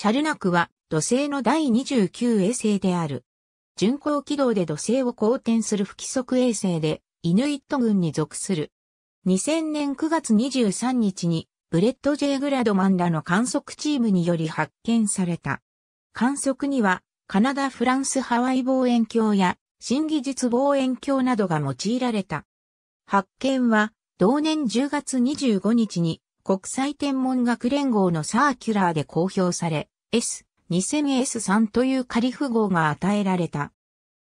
シャルナクは土星の第29衛星である。巡航軌道で土星を公転する不規則衛星で、イヌイット軍に属する。2000年9月23日に、ブレッド・ジェイ・グラドマンらの観測チームにより発見された。観測には、カナダ・フランス・ハワイ望遠鏡や、新技術望遠鏡などが用いられた。発見は、同年10月25日に、国際天文学連合のサーキュラーで公表され、S2000S3 という仮符号が与えられた。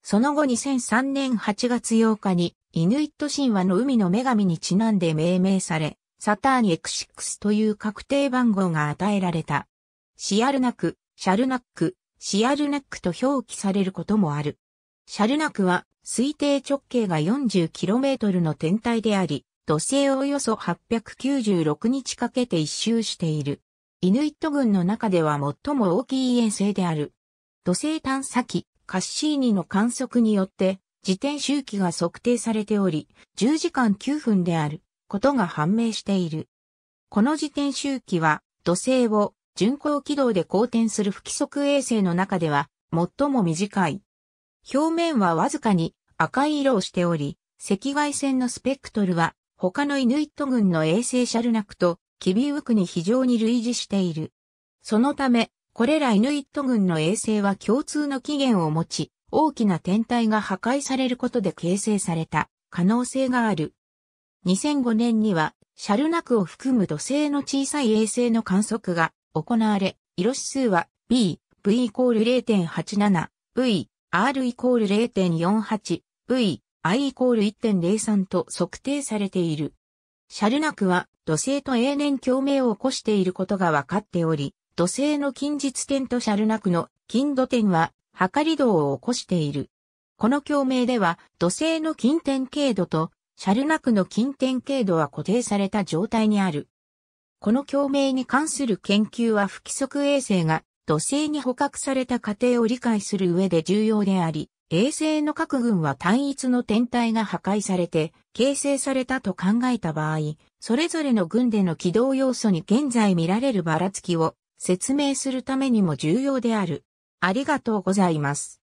その後2003年8月8日に、イヌイット神話の海の女神にちなんで命名され、サターン X6 という確定番号が与えられた。シアルナク、シャルナック、シアルナックと表記されることもある。シャルナクは推定直径が 40km の天体であり、土星をおよそ896日かけて一周している。イヌイット群の中では最も大きい衛星である。土星探査機、カッシーニの観測によって、自転周期が測定されており、10時間9分であることが判明している。この自転周期は、土星を巡航軌道で公転する不規則衛星の中では、最も短い。表面はわずかに赤い色をしており、赤外線のスペクトルは、他のイヌイット群の衛星シャルナクとキビウクに非常に類似している。そのため、これらイヌイット軍の衛星は共通の起源を持ち、大きな天体が破壊されることで形成された可能性がある。2005年には、シャルナクを含む土星の小さい衛星の観測が行われ、色指数は B、V イコール0.87、V、R イコール0.48、V、I イコール1.03と測定されている。シャルナクは土星と永年共鳴を起こしていることが分かっており、土星の近日点とシャルナクの近土点は、測り道を起こしている。この共鳴では、土星の近点経度と、シャルナクの近点経度は固定された状態にある。この共鳴に関する研究は不規則衛星が土星に捕獲された過程を理解する上で重要であり、衛星の各軍は単一の天体が破壊されて形成されたと考えた場合、それぞれの軍での軌道要素に現在見られるばらつきを説明するためにも重要である。ありがとうございます。